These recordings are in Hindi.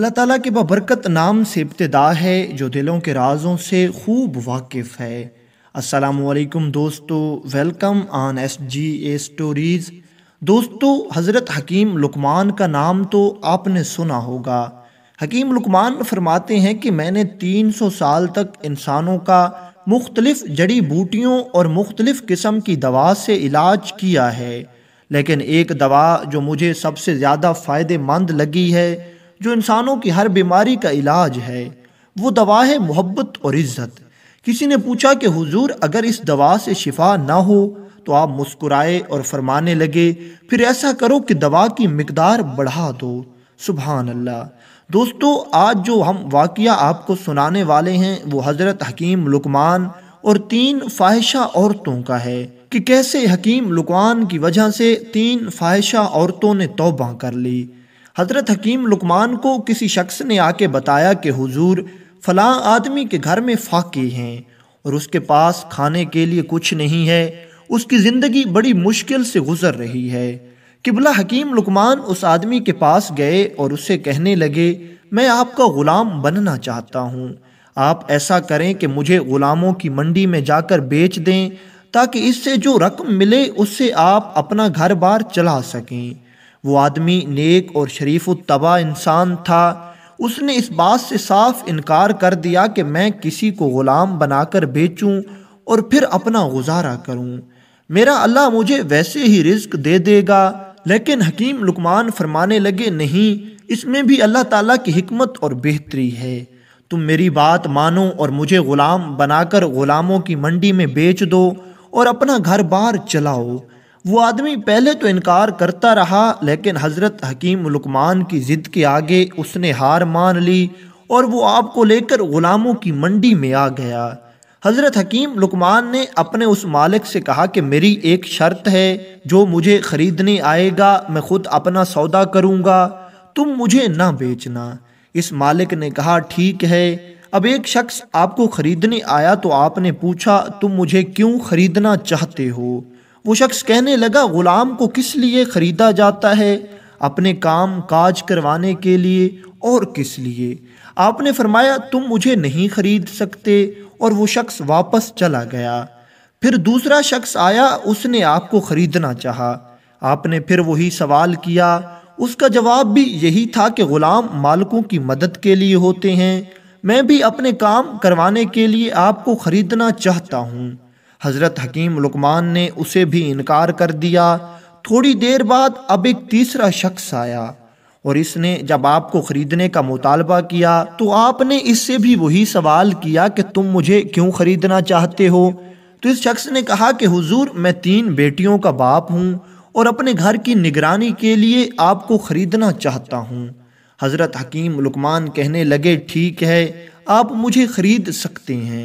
अल्लाह ताला के बबरकत नाम से इब्तदा है जो दिलों के राजों से खूब वाकिफ़ है वालेकुम दोस्तों welcome on S G A stories दोस्तों हज़रत हकीम लुकमान का नाम तो आपने सुना होगा हकीम लुकमान फरमाते हैं कि मैंने 300 साल तक इंसानों का मुख्तलिफ़ जड़ी बूटियों और मुख्तलिफ़ किस्म की दवा से इलाज किया है लेकिन एक दवा जो मुझे सबसे ज़्यादा फ़ायदेमंद लगी है जो इंसानों की हर बीमारी का इलाज है वो दवा है मोहब्बत और इज़्ज़त किसी ने पूछा कि हुजूर अगर इस दवा से शिफा ना हो तो आप मुस्कुराए और फरमाने लगे फिर ऐसा करो कि दवा की मकदार बढ़ा दो सुबहान अल्लाह दोस्तों आज जो हम वाक़ आपको सुनाने वाले हैं वो हज़रत हकीम लुकमान और तीन फाहिशा औरतों का है कि कैसे हकीम लुकमान की वजह से तीन फाहिशा औरतों ने तोबा कर ली हज़रत हकीम लुकमान को किसी शख्स ने आके बताया कि हुजूर फलां आदमी के घर में फाके हैं और उसके पास खाने के लिए कुछ नहीं है उसकी ज़िंदगी बड़ी मुश्किल से गुजर रही है किबला हकीम लुकमान उस आदमी के पास गए और उससे कहने लगे मैं आपका ग़ुलाम बनना चाहता हूँ आप ऐसा करें कि मुझे ग़ुलामों की मंडी में जाकर बेच दें ताकि इससे जो रकम मिले उससे आप अपना घर बार चला सकें वो आदमी नेक और शरीफ तबा इंसान था उसने इस बात से साफ इनकार कर दिया कि मैं किसी को ग़ुलाम बनाकर बेचूं और फिर अपना गुजारा करूं। मेरा अल्लाह मुझे वैसे ही रिस्क दे देगा लेकिन हकीम लुकमान फरमाने लगे नहीं इसमें भी अल्लाह ताला की हमत और बेहतरी है तुम मेरी बात मानो और मुझे ग़ुलाम बनाकर ग़ुलामों की मंडी में बेच दो और अपना घर बार चलाओ वो आदमी पहले तो इनकार करता रहा लेकिन हज़रत हकीम लुकमान की ज़िद के आगे उसने हार मान ली और वो आपको लेकर ग़ुलामों की मंडी में आ गया हज़रत हकीम लुकमान ने अपने उस मालिक से कहा कि मेरी एक शर्त है जो मुझे ख़रीदने आएगा मैं ख़ुद अपना सौदा करूँगा तुम मुझे ना बेचना इस मालिक ने कहा ठीक है अब एक शख्स आपको ख़रीदने आया तो आपने पूछा तुम मुझे क्यों ख़रीदना चाहते हो वो शख्स कहने लगा ग़ुलाम को किस लिए ख़रीदा जाता है अपने काम काज करवाने के लिए और किस लिए आपने फरमाया तुम मुझे नहीं ख़रीद सकते और वो शख्स वापस चला गया फिर दूसरा शख्स आया उसने आपको ख़रीदना चाहा आपने फिर वही सवाल किया उसका जवाब भी यही था कि ग़ुलाम मालकों की मदद के लिए होते हैं मैं भी अपने काम करवाने के लिए आपको ख़रीदना चाहता हूँ हज़रत हकीम लुकमान ने उसे भी इनकार कर दिया थोड़ी देर बाद अब एक तीसरा शख्स आया और इसने जब आपको ख़रीदने का मुतालबा किया तो आपने इससे भी वही सवाल किया कि तुम मुझे क्यों ख़रीदना चाहते हो तो इस शख्स ने कहा कि हुजूर मैं तीन बेटियों का बाप हूँ और अपने घर की निगरानी के लिए आपको ख़रीदना चाहता हूँ हज़रत हकीम लुकमान कहने लगे ठीक है आप मुझे ख़रीद सकते हैं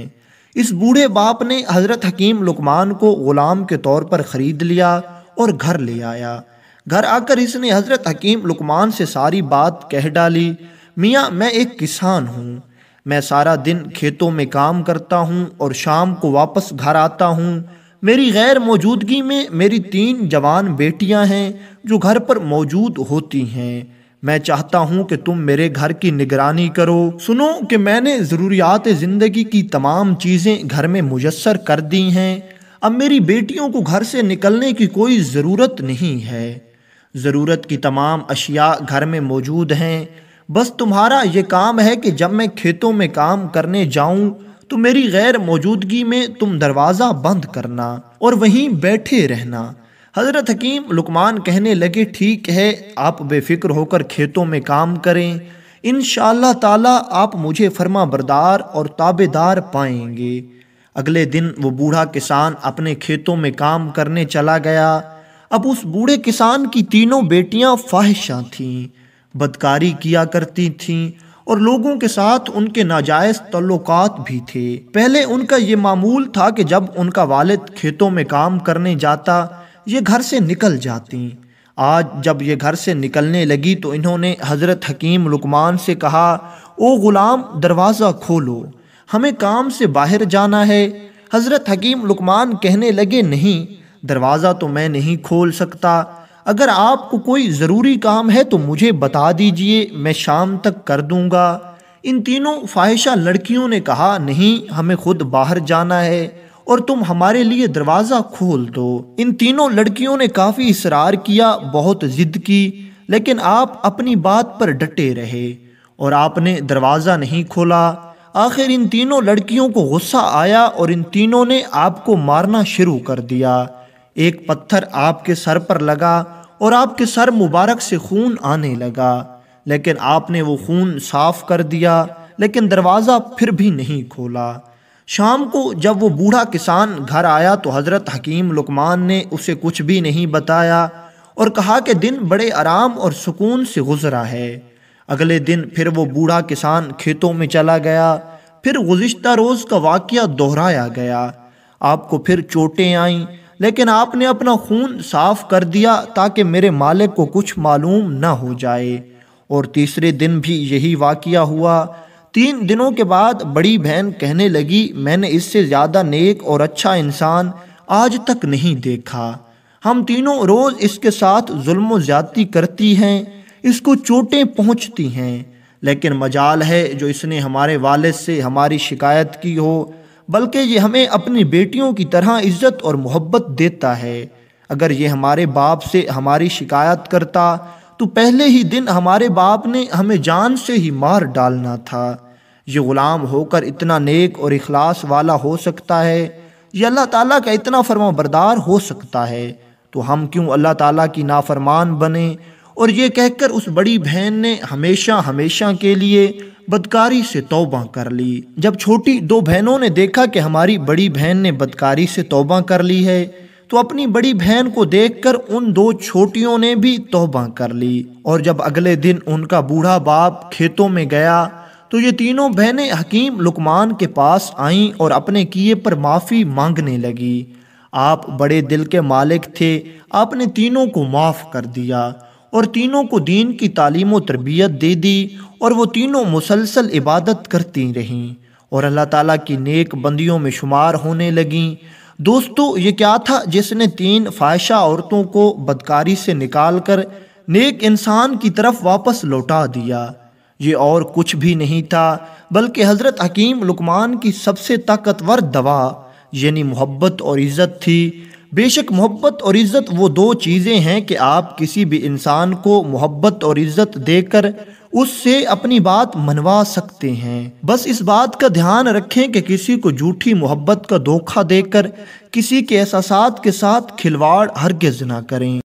इस बूढ़े बाप ने हज़रत हकीम लुकमान को ग़ुलाम के तौर पर ख़रीद लिया और घर ले आया घर आकर इसने हज़रत हकीम लुकमान से सारी बात कह डाली मियाँ मैं एक किसान हूँ मैं सारा दिन खेतों में काम करता हूँ और शाम को वापस घर आता हूँ मेरी गैर मौजूदगी में मेरी तीन जवान बेटियाँ हैं जो घर पर मौजूद होती हैं मैं चाहता हूँ कि तुम मेरे घर की निगरानी करो सुनो कि मैंने ज़रूरियात ज़िंदगी की तमाम चीज़ें घर में मुयसर कर दी हैं अब मेरी बेटियों को घर से निकलने की कोई ज़रूरत नहीं है ज़रूरत की तमाम अशिया घर में मौजूद हैं बस तुम्हारा ये काम है कि जब मैं खेतों में काम करने जाऊँ तो मेरी गैर मौजूदगी में तुम दरवाज़ा बंद करना और वहीं बैठे रहना हज़रत हकीम लुकमान कहने लगे ठीक है आप बेफिक्र होकर खेतों में काम करें इन ताला आप मुझे फर्मा बरदार और ताबेदार पाएंगे अगले दिन वो बूढ़ा किसान अपने खेतों में काम करने चला गया अब उस बूढ़े किसान की तीनों बेटियां फाहिशा थीं बदकारी किया करती थीं और लोगों के साथ उनके नाजायज़ तल्लुकात भी थे पहले उनका ये मामूल था कि जब उनका वालिद खेतों में काम करने जाता ये घर से निकल जाती आज जब ये घर से निकलने लगी तो इन्होंने हज़रत हकीम लुकमान से कहा ओ ग़ुलाम दरवाज़ा खोलो हमें काम से बाहर जाना है हज़रत हकीम लुकमान कहने लगे नहीं दरवाज़ा तो मैं नहीं खोल सकता अगर आपको कोई ज़रूरी काम है तो मुझे बता दीजिए मैं शाम तक कर दूँगा इन तीनों ख्वाहिशा लड़कियों ने कहा नहीं हमें खुद बाहर जाना है और तुम हमारे लिए दरवाज़ा खोल दो इन तीनों लड़कियों ने काफ़ी इसरार किया बहुत ज़िद की लेकिन आप अपनी बात पर डटे रहे और आपने दरवाज़ा नहीं खोला आखिर इन तीनों लड़कियों को गुस्सा आया और इन तीनों ने आपको मारना शुरू कर दिया एक पत्थर आपके सर पर लगा और आपके सर मुबारक से खून आने लगा लेकिन आपने वो खून साफ कर दिया लेकिन दरवाज़ा फिर भी नहीं खोला शाम को जब वो बूढ़ा किसान घर आया तो हज़रत हकीम लुकमान ने उसे कुछ भी नहीं बताया और कहा कि दिन बड़े आराम और सुकून से गुजरा है अगले दिन फिर वो बूढ़ा किसान खेतों में चला गया फिर गुज्त रोज़ का वाक़ दोहराया गया आपको फिर चोटें आईं लेकिन आपने अपना खून साफ कर दिया ताकि मेरे मालिक को कुछ मालूम ना हो जाए और तीसरे दिन भी यही वाक़ हुआ तीन दिनों के बाद बड़ी बहन कहने लगी मैंने इससे ज़्यादा नेक और अच्छा इंसान आज तक नहीं देखा हम तीनों रोज़ इसके साथ जुल्म ज़्यादती करती हैं इसको चोटें पहुंचती हैं लेकिन मजाल है जो इसने हमारे वालद से हमारी शिकायत की हो बल्कि ये हमें अपनी बेटियों की तरह इज़्ज़त और मोहब्बत देता है अगर ये हमारे बाप से हमारी शिकायत करता तो पहले ही दिन हमारे बाप ने हमें जान से ही मार डालना था ये ग़ुलाम होकर इतना नेक और अखलास वाला हो सकता है ये अल्लाह ताला का इतना फरमा बरदार हो सकता है तो हम क्यों अल्लाह ताला की नाफरमान बने और ये कहकर उस बड़ी बहन ने हमेशा हमेशा के लिए बदकारी से तौबा कर ली जब छोटी दो बहनों ने देखा कि हमारी बड़ी बहन ने बदकारी से तौबा कर ली है तो अपनी बड़ी बहन को देखकर उन दो छोटियों ने भी तोहबा कर ली और जब अगले दिन उनका बूढ़ा बाप खेतों में गया तो ये तीनों बहनें हकीम लुकमान के पास आईं और अपने किए पर माफ़ी मांगने लगी आप बड़े दिल के मालिक थे आपने तीनों को माफ़ कर दिया और तीनों को दीन की तालीम तरबियत दे दी और वो तीनों मुसलसल इबादत करती रहीं और अल्लाह ताला की नेक बंदियों में शुमार होने लगीं दोस्तों ये क्या था जिसने तीन फायशा औरतों को बदकारी से निकाल कर नेक इंसान की तरफ वापस लौटा दिया ये और कुछ भी नहीं था बल्कि हज़रत हकीम लुकमान की सबसे ताकतवर दवा यानी मोहब्बत और इज़्ज़त थी बेशक मोहब्बत और इज़्ज़त वो दो चीज़ें हैं कि आप किसी भी इंसान को मोहब्बत और इज़्ज़त देकर उससे अपनी बात मनवा सकते हैं बस इस बात का ध्यान रखें कि किसी को झूठी मोहब्बत का धोखा देकर किसी के एहसास के साथ खिलवाड़ हरगिज ना करें